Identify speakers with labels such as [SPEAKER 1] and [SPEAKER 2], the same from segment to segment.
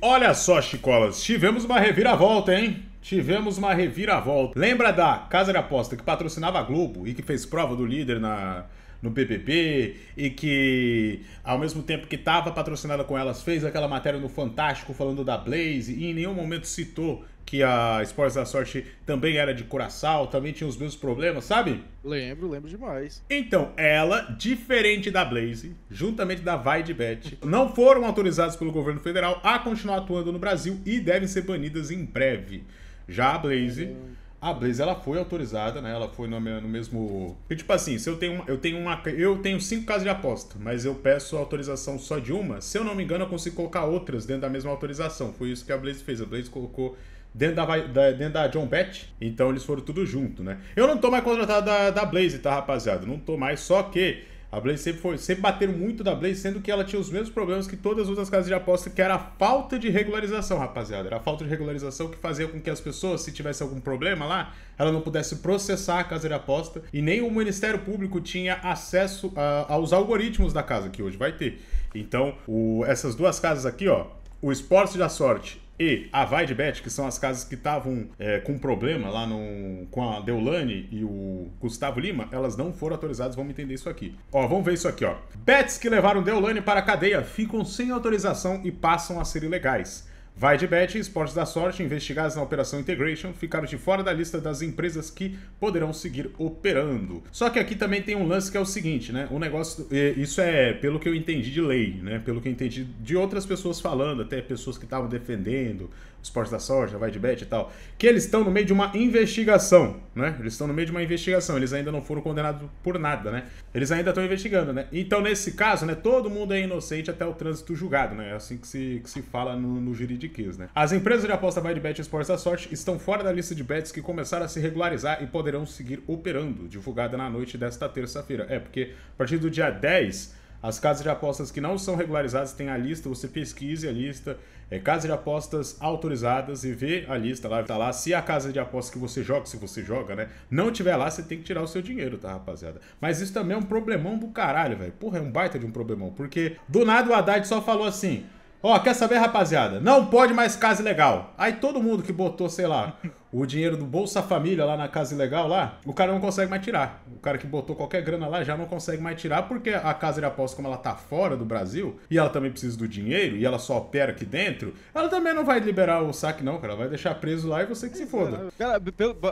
[SPEAKER 1] Olha só, Chicolas, tivemos uma reviravolta, hein? Tivemos uma reviravolta. Lembra da casa de aposta que patrocinava a Globo e que fez prova do líder na, no BBB e que, ao mesmo tempo que estava patrocinada com elas, fez aquela matéria no Fantástico falando da Blaze e em nenhum momento citou que a Esportes da Sorte também era de Curaçao, também tinha os mesmos problemas, sabe?
[SPEAKER 2] Lembro, lembro demais.
[SPEAKER 1] Então, ela, diferente da Blaze, juntamente da VideBet, não foram autorizadas pelo governo federal a continuar atuando no Brasil e devem ser banidas em breve. Já a Blaze. É a Blaze ela foi autorizada, né? Ela foi no, no mesmo. E, tipo assim, se eu tenho uma, eu tenho uma, eu tenho cinco casas de aposta, mas eu peço autorização só de uma. Se eu não me engano, eu consigo colocar outras dentro da mesma autorização. Foi isso que a Blaze fez. A Blaze colocou dentro da, da, dentro da John Bet. Então eles foram tudo junto, né? Eu não tô mais contratado da, da Blaze, tá, rapaziada? Não tô mais, só que a Blaze sempre, foi, sempre bateram muito da Blaze, sendo que ela tinha os mesmos problemas que todas as outras casas de aposta, que era a falta de regularização, rapaziada. Era a falta de regularização que fazia com que as pessoas, se tivesse algum problema lá, ela não pudesse processar a casa de aposta e nem o Ministério Público tinha acesso a, aos algoritmos da casa, que hoje vai ter. Então, o, essas duas casas aqui, ó, o Esporte da Sorte e a Vaidbet, que são as casas que estavam é, com problema lá no, com a Deulane e o Gustavo Lima, elas não foram autorizadas, vamos entender isso aqui. Ó, vamos ver isso aqui, ó. Bets que levaram Deulane para a cadeia ficam sem autorização e passam a ser ilegais. Vai de e Esportes da Sorte, investigados na Operação Integration, ficaram de fora da lista das empresas que poderão seguir operando. Só que aqui também tem um lance que é o seguinte, né? O negócio. É, isso é pelo que eu entendi de lei, né? Pelo que eu entendi de outras pessoas falando, até pessoas que estavam defendendo Esporte da Sorte, Vai de Bet e tal, que eles estão no meio de uma investigação, né? Eles estão no meio de uma investigação, eles ainda não foram condenados por nada, né? Eles ainda estão investigando, né? Então, nesse caso, né, todo mundo é inocente até o trânsito julgado, né? É assim que se, que se fala no, no juridiquês, né? As empresas de aposta Vai de Bet e Esportes da Sorte estão fora da lista de bets que começaram a se regularizar e poderão seguir operando, divulgada na noite desta terça-feira. É, porque a partir do dia 10 as casas de apostas que não são regularizadas tem a lista, você pesquise a lista, é, casas de apostas autorizadas e vê a lista lá, tá lá. Se a casa de apostas que você joga, se você joga, né, não tiver lá, você tem que tirar o seu dinheiro, tá, rapaziada? Mas isso também é um problemão do caralho, velho. Porra, é um baita de um problemão, porque do nada o Haddad só falou assim: Ó, oh, quer saber, rapaziada? Não pode mais casa legal. Aí todo mundo que botou, sei lá, o dinheiro do Bolsa Família lá na Casa Ilegal lá, o cara não consegue mais tirar. O cara que botou qualquer grana lá já não consegue mais tirar porque a Casa de Apostas, como ela tá fora do Brasil e ela também precisa do dinheiro e ela só opera aqui dentro,
[SPEAKER 2] ela também não vai liberar o saque não, cara. Ela vai deixar preso lá e você que se foda. É. Cara,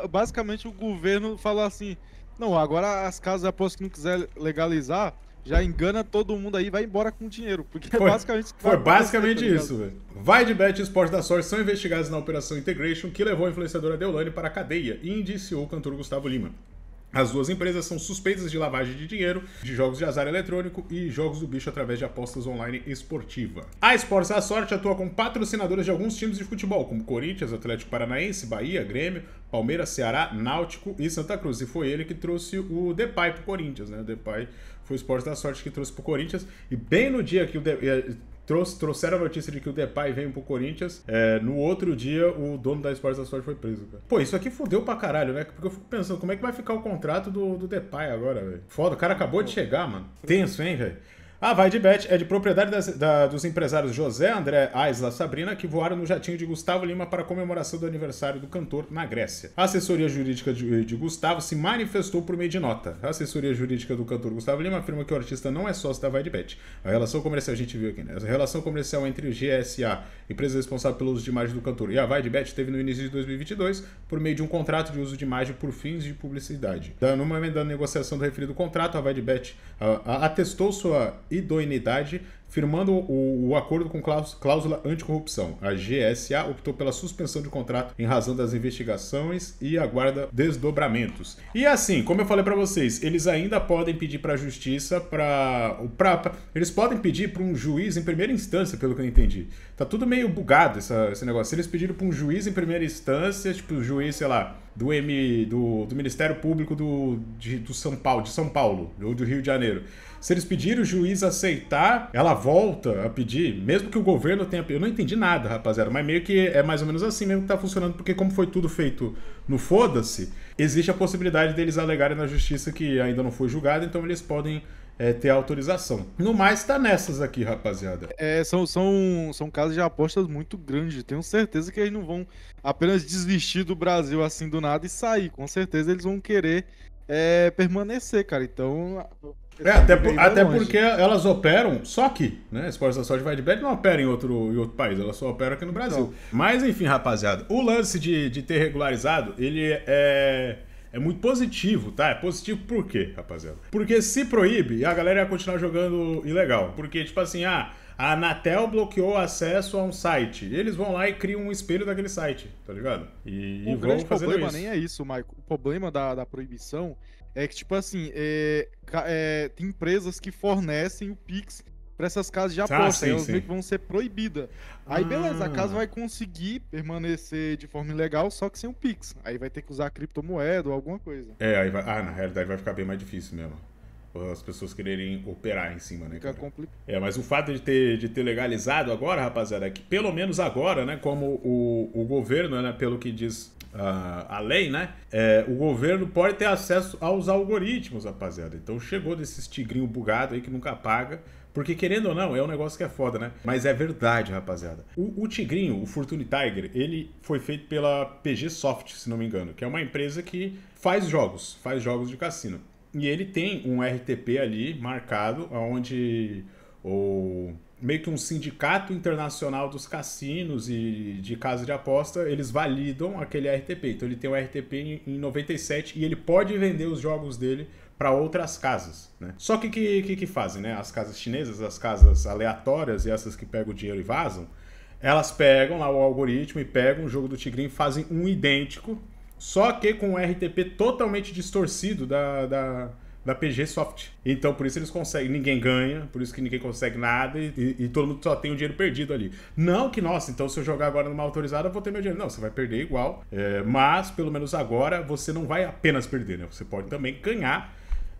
[SPEAKER 2] basicamente o governo falou assim, não, agora as casas de apostas que não quiser legalizar, já engana todo mundo aí vai embora com dinheiro. Porque é foi, é basicamente. Foi basicamente tá isso,
[SPEAKER 1] velho. Vai de Bet e Esporte da Sorte são investigados na Operação Integration, que levou a influenciadora Deolane para a cadeia e indiciou o cantor Gustavo Lima. As duas empresas são suspeitas de lavagem de dinheiro, de jogos de azar eletrônico e jogos do bicho através de apostas online esportiva. A Esportes da Sorte atua com patrocinadora de alguns times de futebol, como Corinthians, Atlético Paranaense, Bahia, Grêmio, Palmeiras, Ceará, Náutico e Santa Cruz. E foi ele que trouxe o Depay pro Corinthians, né? O Depay foi o Esportes da Sorte que trouxe pro Corinthians. E bem no dia que o Depay trouxe, trouxeram a notícia de que o Depay vem pro Corinthians. É, no outro dia, o dono da Esportes da Sorte foi preso, cara. Pô, isso aqui fudeu pra caralho, né? Porque eu fico pensando, como é que vai ficar o contrato do, do Depay agora, velho? Foda, o cara acabou de chegar, mano. Tenso, hein, velho? A ah, VaideBet é de propriedade das, da, dos empresários José André Aisla Sabrina, que voaram no jatinho de Gustavo Lima para a comemoração do aniversário do cantor na Grécia. A assessoria jurídica de, de Gustavo se manifestou por meio de nota. A assessoria jurídica do cantor Gustavo Lima afirma que o artista não é sócio da VaideBet. A relação comercial, a gente viu aqui, né? A relação comercial entre o GSA, empresa responsável pelo uso de imagem do cantor, e a VaideBet teve no início de 2022 por meio de um contrato de uso de imagem por fins de publicidade. no momento da negociação do referido contrato, a VaideBet atestou sua idoneidade firmando o, o acordo com cláusula anticorrupção. A GSA optou pela suspensão de contrato em razão das investigações e aguarda desdobramentos. E assim, como eu falei para vocês, eles ainda podem pedir para a justiça para o pra, eles podem pedir para um juiz em primeira instância, pelo que eu entendi. Tá tudo meio bugado essa, esse negócio. Eles pediram para um juiz em primeira instância, tipo o juiz, sei lá, do M do, do Ministério Público do, de, do São Paulo, de São Paulo ou do Rio de Janeiro. Se eles pedirem o juiz aceitar, ela volta a pedir, mesmo que o governo tenha. Eu não entendi nada, rapaziada, mas meio que é mais ou menos assim mesmo que tá funcionando, porque como foi tudo feito no foda-se, existe a possibilidade deles alegarem na justiça que ainda não foi julgado, então eles podem é, ter
[SPEAKER 2] autorização. No mais, tá nessas aqui, rapaziada. É, são, são, são casos de apostas muito grandes. Tenho certeza que eles não vão apenas desistir do Brasil assim do nada e sair. Com certeza eles vão querer é, permanecer, cara. Então. É, até, por, é até porque
[SPEAKER 1] elas operam só aqui, né? Esportes da Sorte vai de bad não opera em outro, em outro país, elas só operam aqui no Brasil. Então, Mas enfim, rapaziada, o lance de, de ter regularizado, ele é, é é muito positivo, tá? É positivo por quê, rapaziada? Porque se proíbe, a galera ia continuar jogando ilegal. Porque, tipo assim, ah, a Anatel bloqueou acesso a um site. Eles vão lá e criam um espelho daquele site, tá ligado? E, o grande problema isso. nem é
[SPEAKER 2] isso, Maico. O problema da, da proibição é que, tipo assim, é, é, tem empresas que fornecem o Pix para essas casas de ah, aposta. Ah, sim, elas vão ser proibidas. Aí, ah. beleza, a casa ah. vai conseguir permanecer de forma ilegal, só que sem o Pix. Aí vai ter que usar criptomoeda ou alguma coisa.
[SPEAKER 1] É, aí vai... Ah, na realidade vai ficar bem mais difícil mesmo as pessoas quererem operar em cima, né? Cara? É, mas o fato de ter, de ter legalizado agora, rapaziada, é que pelo menos agora, né? Como o, o governo, né, pelo que diz a, a lei, né? É, o governo pode ter acesso aos algoritmos, rapaziada. Então chegou desses tigrinho bugado aí que nunca paga. Porque, querendo ou não, é um negócio que é foda, né? Mas é verdade, rapaziada. O, o, Tigrinho, o Fortune Tiger, ele foi feito pela PG Soft, se não me engano, que é uma empresa que faz jogos, faz jogos de cassino. E ele tem um RTP ali marcado, onde o meio que um sindicato internacional dos cassinos e de casas de aposta, eles validam aquele RTP. Então ele tem o um RTP em 97 e ele pode vender os jogos dele para outras casas, né? Só que que, que que fazem, né? As casas chinesas, as casas aleatórias e essas que pegam o dinheiro e vazam, elas pegam lá o algoritmo e pegam o jogo do tigrinho e fazem um idêntico só que com o RTP totalmente distorcido da, da, da PG Soft. Então, por isso eles conseguem, ninguém ganha, por isso que ninguém consegue nada e, e, e, todo mundo só tem o dinheiro perdido ali. Não que, nossa, então se eu jogar agora numa autorizada, eu vou ter meu dinheiro. Não, você vai perder igual, é, mas pelo menos agora você não vai apenas perder, né? Você pode também ganhar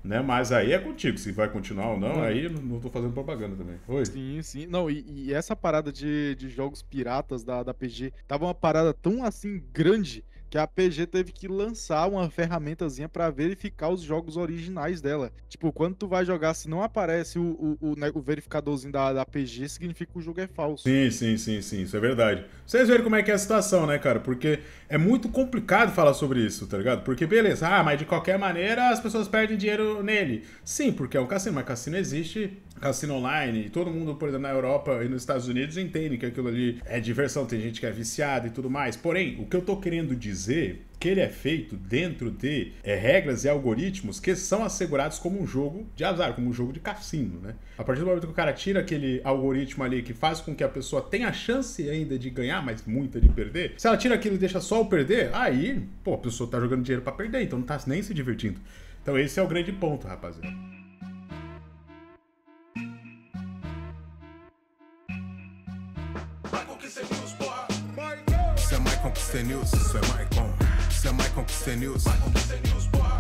[SPEAKER 1] né? Mas aí é contigo, se vai continuar ou não, aí
[SPEAKER 2] não tô fazendo propaganda também. Oi? Sim, sim. Não, e, e essa parada de, de jogos piratas da, da PG tava uma parada tão assim grande que a PG teve que lançar uma ferramentazinha para verificar os jogos originais dela. Tipo, quando tu vai jogar, se não aparece o, o, o, né, o verificadorzinho da, da PG, significa que o jogo é falso.
[SPEAKER 1] Sim, sim, sim, sim, isso é verdade. Vocês verem como é que é a situação, né, cara? Porque é muito complicado falar sobre isso, tá ligado? Porque, beleza, ah, mas de qualquer maneira as pessoas perdem dinheiro nele. Sim, porque é um cassino, mas cassino existe cassino online, e todo mundo, por exemplo, na Europa e nos Estados Unidos entende que aquilo ali é diversão, tem gente que é viciada e tudo mais. Porém, o que eu tô querendo dizer que ele é feito dentro de é, regras e algoritmos que são assegurados como um jogo de azar, como um jogo de cassino, né? A partir do momento que o cara tira aquele algoritmo ali que faz com que a pessoa tenha chance ainda de ganhar, mas muita de perder, se ela tira aquilo e deixa só o perder, aí, pô, a pessoa tá jogando dinheiro para perder, então não tá nem se divertindo. Então esse é o grande ponto, rapaziada. News, isso é Maicon. Isso é Maicon Conquistei News.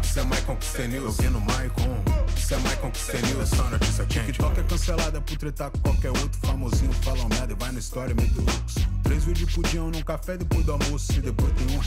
[SPEAKER 1] Isso é Maicon Conquistei News. Eu vi no Maicon. Isso é Maicon Conquistei News. Essa notícia é quente. TikTok é cancelada por tretar com qualquer outro. Famosinho falam merda e vai na história do luxo. Três vídeos por dia, um café depois do almoço. E depois tem um